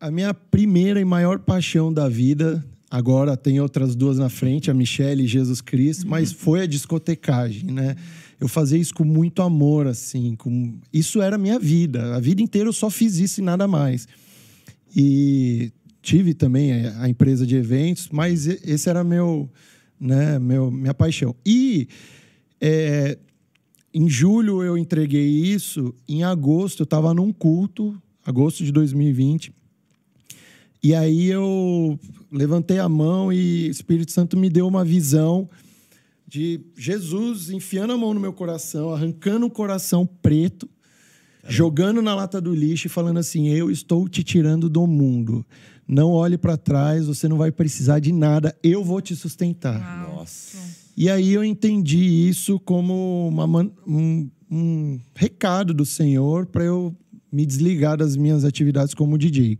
A minha primeira e maior paixão da vida, agora tem outras duas na frente, a Michelle e Jesus Cristo, uhum. mas foi a discotecagem, né? Eu fazia isso com muito amor, assim, com... isso era a minha vida. A vida inteira eu só fiz isso e nada mais. E tive também a empresa de eventos, mas esse era meu, né, meu minha paixão. E é, em julho eu entreguei isso, em agosto eu estava num culto, agosto de 2020, e aí eu levantei a mão e o Espírito Santo me deu uma visão de Jesus enfiando a mão no meu coração, arrancando o coração preto, é. jogando na lata do lixo e falando assim: Eu estou te tirando do mundo. Não olhe para trás, você não vai precisar de nada, eu vou te sustentar. Nossa. E aí eu entendi isso como uma, um, um recado do Senhor para eu me desligar das minhas atividades como DJ.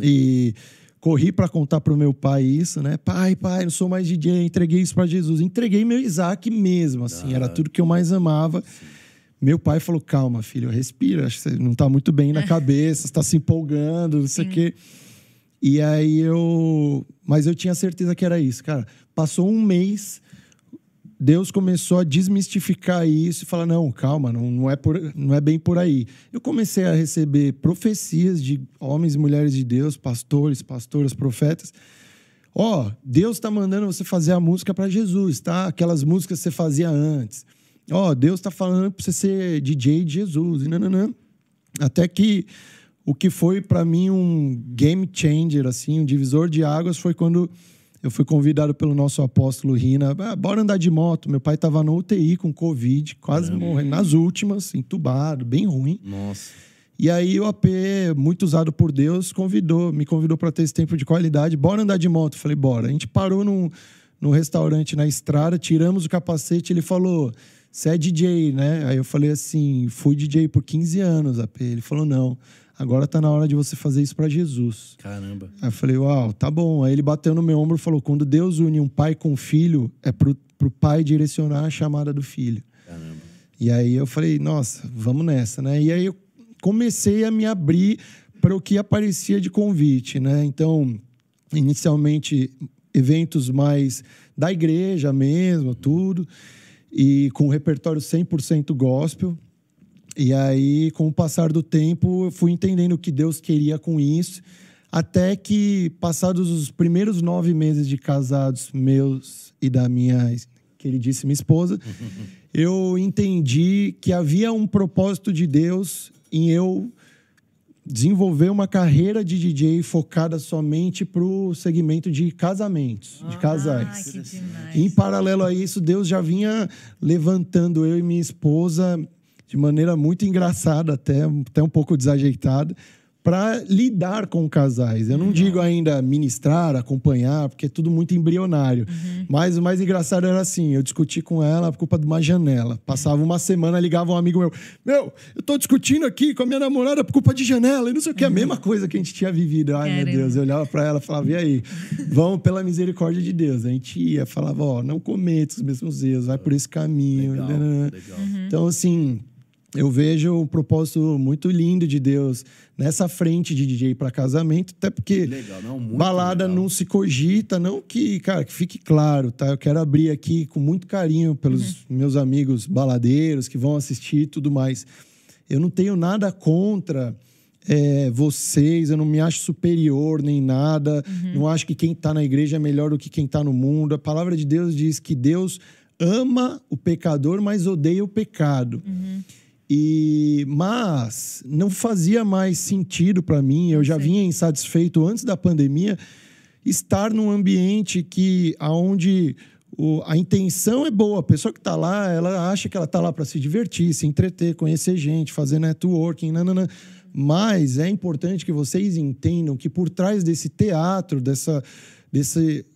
E corri para contar para o meu pai isso, né? Pai, pai, não sou mais DJ, entreguei isso para Jesus. Entreguei meu Isaac mesmo, assim, ah, era tudo que eu mais amava. Sim. Meu pai falou: calma, filho, respira, acho que você não está muito bem na cabeça, está se empolgando, não sei o quê. E aí eu. Mas eu tinha certeza que era isso, cara. Passou um mês, Deus começou a desmistificar isso e falar: não, calma, não, não, é por, não é bem por aí. Eu comecei a receber profecias de homens e mulheres de Deus, pastores, pastoras, profetas. Ó, oh, Deus está mandando você fazer a música para Jesus, tá? Aquelas músicas que você fazia antes. Ó, oh, Deus está falando para você ser DJ de Jesus. E nananã. Até que o que foi para mim um game changer, assim, um divisor de águas foi quando eu fui convidado pelo nosso apóstolo Rina, ah, bora andar de moto. Meu pai estava no UTI com Covid, quase Caramba. morrendo, nas últimas, entubado, bem ruim. Nossa. E aí o AP, muito usado por Deus, convidou, me convidou para ter esse tempo de qualidade, bora andar de moto. Falei, bora. A gente parou num, num restaurante na estrada, tiramos o capacete, ele falou, você é DJ, né? Aí eu falei assim, fui DJ por 15 anos, AP. Ele falou, não. Não Agora tá na hora de você fazer isso para Jesus. Caramba. Aí eu falei, uau, tá bom. Aí ele bateu no meu ombro e falou: quando Deus une um pai com um filho, é pro, pro pai direcionar a chamada do filho. Caramba. E aí eu falei, nossa, vamos nessa, né? E aí eu comecei a me abrir para o que aparecia de convite, né? Então, inicialmente, eventos mais da igreja mesmo, tudo, e com repertório 100% gospel. E aí, com o passar do tempo, eu fui entendendo o que Deus queria com isso. Até que, passados os primeiros nove meses de casados meus e da minha queridíssima esposa, eu entendi que havia um propósito de Deus em eu desenvolver uma carreira de DJ focada somente para o segmento de casamentos, de ah, casais. Em paralelo a isso, Deus já vinha levantando eu e minha esposa de maneira muito engraçada, até, até um pouco desajeitada, para lidar com casais. Eu não uhum. digo ainda ministrar, acompanhar, porque é tudo muito embrionário. Uhum. Mas o mais engraçado era assim: eu discuti com ela por culpa de uma janela. Passava uma semana, ligava um amigo meu: Meu, eu tô discutindo aqui com a minha namorada por culpa de janela e não sei o que. Uhum. A mesma coisa que a gente tinha vivido. Ai, meu Deus. Eu olhava para ela e falava: E aí? Vamos pela misericórdia de Deus. A gente ia, falava: Ó, oh, não cometa os mesmos erros, vai por esse caminho. Legal, legal. Então, assim eu vejo um propósito muito lindo de Deus nessa frente de DJ para casamento, até porque legal, não, balada legal. não se cogita, não que, cara, que fique claro, tá? Eu quero abrir aqui com muito carinho pelos uhum. meus amigos baladeiros que vão assistir e tudo mais. Eu não tenho nada contra é, vocês, eu não me acho superior nem nada, uhum. não acho que quem está na igreja é melhor do que quem está no mundo. A palavra de Deus diz que Deus ama o pecador, mas odeia o pecado. Uhum. E mas não fazia mais sentido para mim. Eu já Sim. vinha insatisfeito antes da pandemia estar num ambiente que aonde o, a intenção é boa. A pessoa que está lá, ela acha que ela está lá para se divertir, se entreter, conhecer gente, fazer networking, nanana. Mas é importante que vocês entendam que por trás desse teatro, dessa, desse,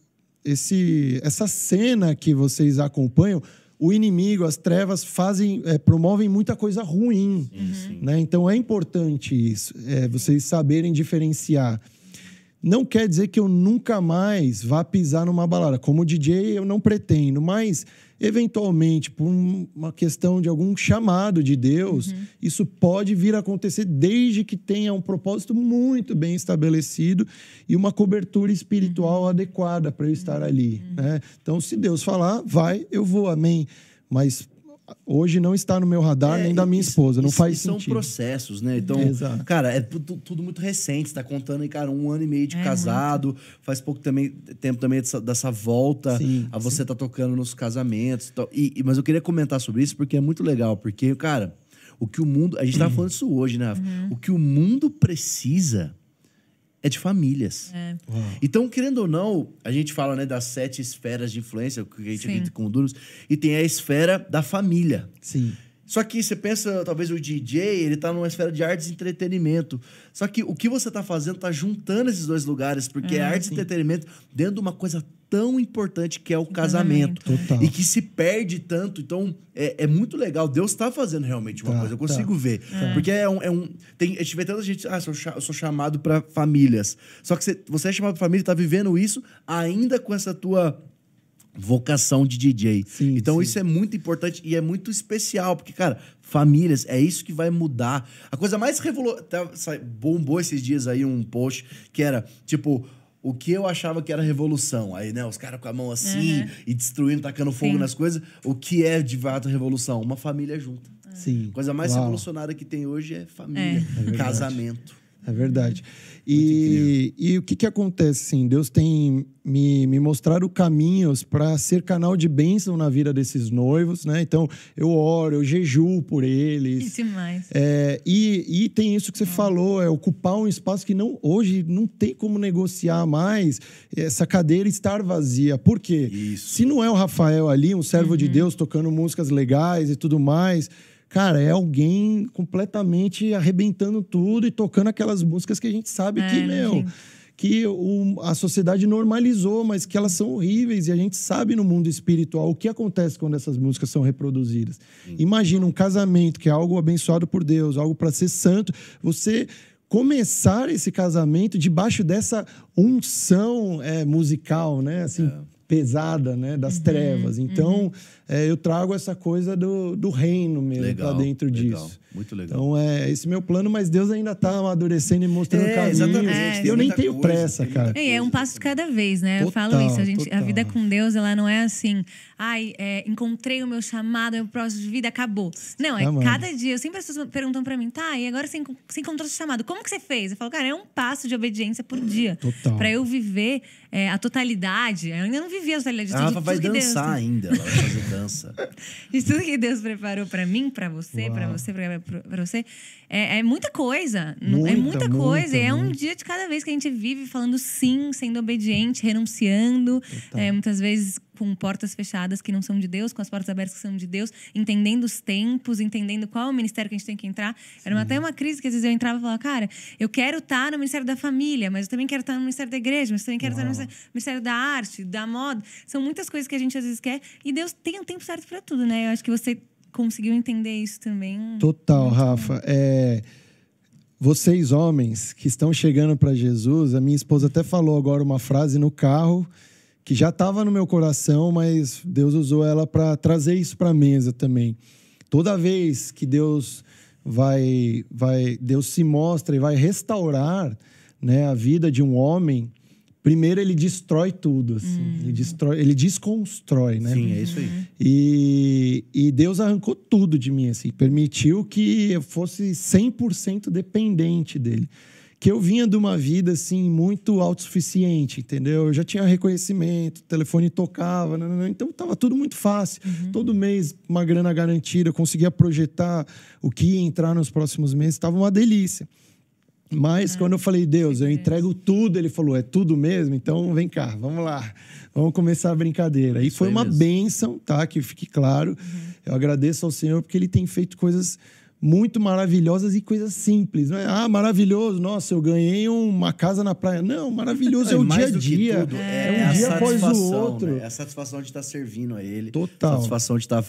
esse, essa cena que vocês acompanham, o inimigo, as trevas fazem, é, promovem muita coisa ruim. Sim, sim. Né? Então é importante isso, é, vocês saberem diferenciar não quer dizer que eu nunca mais vá pisar numa balada. Como DJ, eu não pretendo, mas eventualmente, por uma questão de algum chamado de Deus, uhum. isso pode vir a acontecer desde que tenha um propósito muito bem estabelecido e uma cobertura espiritual uhum. adequada para eu estar uhum. ali. Uhum. Né? Então, se Deus falar, vai, eu vou, amém. Mas hoje não está no meu radar é, nem da minha isso, esposa. Não faz sentido. São processos, né? Então, Exato. cara, é tudo muito recente. Está contando aí, cara, um ano e meio de é, casado. Muito. Faz pouco também, tempo também dessa, dessa volta sim, a você sim. tá tocando nos casamentos. Tal. E, mas eu queria comentar sobre isso porque é muito legal. Porque, cara, o que o mundo. A gente tá estava falando isso hoje, né? Uhum. O que o mundo precisa é de famílias. É. Então, querendo ou não, a gente fala né, das sete esferas de influência, que a gente acredita com duros, e tem a esfera da família. Sim. Só que você pensa, talvez o DJ, ele tá numa esfera de artes e entretenimento. Só que o que você tá fazendo tá juntando esses dois lugares, porque é, é artes e entretenimento dentro de uma coisa tão importante que é o casamento. Total. E que se perde tanto. Então, é, é muito legal. Deus está fazendo realmente uma tá, coisa. Eu consigo tá. ver. É. Porque é um. É um tem, a gente vê tanta gente. Ah, eu sou chamado para famílias. Só que você, você é chamado para família, está vivendo isso ainda com essa tua vocação de DJ. Sim, então sim. isso é muito importante e é muito especial, porque, cara, famílias, é isso que vai mudar. A coisa mais revolucionária... Tá, bombou esses dias aí um post que era, tipo, o que eu achava que era revolução. Aí, né, os caras com a mão assim uhum. e destruindo, tacando fogo Sim. nas coisas. O que é de fato revolução? Uma família junta. É. Sim. A coisa mais Uau. revolucionária que tem hoje é família, é. é casamento. É verdade. E, e o que, que acontece, Sim, Deus tem me, me mostrado caminhos para ser canal de bênção na vida desses noivos, né? Então, eu oro, eu jejuo por eles. Isso demais. É, e, e tem isso que você é. falou, é ocupar um espaço que não hoje não tem como negociar mais essa cadeira estar vazia. Por quê? Isso. Se não é o Rafael ali, um servo uhum. de Deus, tocando músicas legais e tudo mais cara, é alguém completamente arrebentando tudo e tocando aquelas músicas que a gente sabe é, que, meu. que o, a sociedade normalizou, mas que elas são horríveis e a gente sabe no mundo espiritual o que acontece quando essas músicas são reproduzidas. Hum. Imagina um casamento que é algo abençoado por Deus, algo para ser santo, você começar esse casamento debaixo dessa unção é, musical, né? Assim, é pesada, né, das uhum, trevas. Então, uhum. É, eu trago essa coisa do, do reino mesmo para dentro legal. disso. Muito legal. Então é, é esse meu plano, mas Deus ainda está amadurecendo e mostrando é, caminho. É, eu nem tenho coisa, pressa, cara. É, é, um passo de cada vez, né? Total, eu falo isso. A, gente, a vida com Deus, ela não é assim. Ai, é, encontrei o meu chamado, é meu próximo de vida acabou. Não, é cada dia. Eu sempre as pessoas perguntam para mim, tá, e agora você, você encontrou seu chamado, como que você fez? Eu falo, cara, é um passo de obediência por dia. Total. Pra eu viver é, a totalidade. Eu ainda não vivi a totalidade. Ah, tudo, vai tudo dançar Deus... ainda. Ela vai fazer dança. de tudo que Deus preparou para mim, para você, para você, pra para você. É, é, muita coisa. Muita, é muita, muita coisa. Muita, é um dia de cada vez que a gente vive falando sim, sendo obediente, renunciando. Então. É, muitas vezes com portas fechadas que não são de Deus, com as portas abertas que são de Deus, entendendo os tempos, entendendo qual é o ministério que a gente tem que entrar. Era até uma crise que às vezes eu entrava e falava, cara, eu quero estar tá no Ministério da Família, mas eu também quero estar tá no Ministério da Igreja, mas eu também quero tá Uau. estar no Ministério da Arte, da Moda. São muitas coisas que a gente às vezes quer e Deus tem um tempo certo para tudo, né? Eu acho que você conseguiu entender isso também. Total, Rafa. É, vocês, homens, que estão chegando para Jesus, a minha esposa até falou agora uma frase no carro que já estava no meu coração, mas Deus usou ela para trazer isso para a mesa também. Toda vez que Deus vai, vai, Deus se mostra e vai restaurar né, a vida de um homem, Primeiro, ele destrói tudo, assim. Hum. Ele, destrói, ele desconstrói, né? Sim, é isso aí. E, e Deus arrancou tudo de mim, assim. Permitiu que eu fosse 100% dependente dele. Que eu vinha de uma vida, assim, muito autossuficiente, entendeu? Eu já tinha reconhecimento, telefone tocava, não, né, não, né, não. Né. então tava tudo muito fácil. Uhum. Todo mês, uma grana garantida, eu conseguia projetar o que ia entrar nos próximos meses, tava uma delícia. Mas ah, quando eu falei, Deus, eu entrego tudo, ele falou, é tudo mesmo? Então vem cá, vamos lá, vamos começar a brincadeira. E foi uma mesmo. bênção, tá? Que fique claro. Uhum. Eu agradeço ao Senhor porque ele tem feito coisas muito maravilhosas e coisas simples. Não é, ah, maravilhoso, nossa, eu ganhei uma casa na praia. Não, maravilhoso é, é o dia a dia. Tudo, é, é, um dia após o outro. Né? É a satisfação de estar tá servindo a ele. Total. Satisfação de estar tá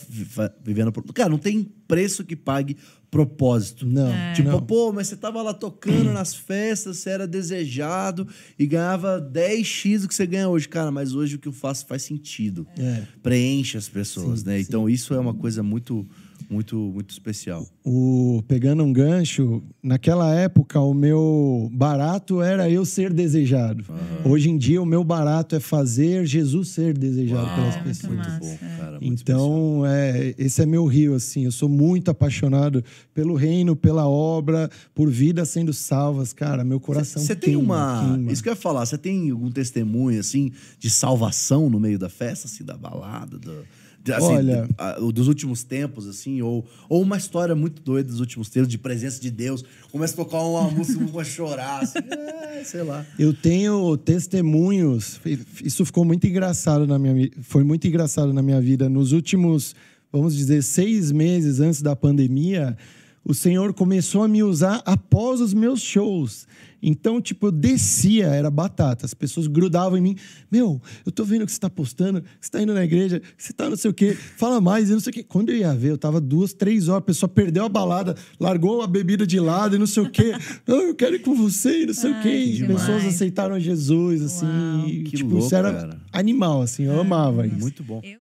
vivendo. Cara, não tem preço que pague propósito. Não. É. Tipo, não. pô, mas você tava lá tocando nas festas, você era desejado e ganhava 10x do que você ganha hoje. Cara, mas hoje o que eu faço faz sentido. É. Preenche as pessoas, sim, né? Sim. Então isso é uma coisa muito muito, muito especial. O, pegando um gancho, naquela época o meu barato era eu ser desejado. Uhum. Hoje em dia o meu barato é fazer Jesus ser desejado Uau, pelas ah, pessoas. Muito bom, cara, muito então, é, esse é meu rio, assim. Eu sou muito apaixonado pelo reino, pela obra, por vidas sendo salvas, cara. Meu coração Você tem uma... Queima. Isso que eu ia falar, você tem algum testemunho, assim, de salvação no meio da festa, assim, da balada, do Assim, Olha... Dos últimos tempos, assim, ou, ou uma história muito doida dos últimos tempos, de presença de Deus. Começa a tocar uma música, uma chorar, assim, é, sei lá. Eu tenho testemunhos, isso ficou muito engraçado na minha... Foi muito engraçado na minha vida. Nos últimos, vamos dizer, seis meses antes da pandemia o Senhor começou a me usar após os meus shows. Então, tipo, eu descia, era batata. As pessoas grudavam em mim. Meu, eu tô vendo que você tá postando, que você tá indo na igreja, que você tá não sei o quê, fala mais, e não sei o quê. Quando eu ia ver, eu tava duas, três horas, a pessoa perdeu a balada, largou a bebida de lado e não sei o quê. Não, eu quero ir com você, e não sei Ai, o quê. E pessoas aceitaram Jesus, assim. Uau, que tipo, louco, isso era cara. animal, assim, eu amava uhum. isso. Muito bom. Eu...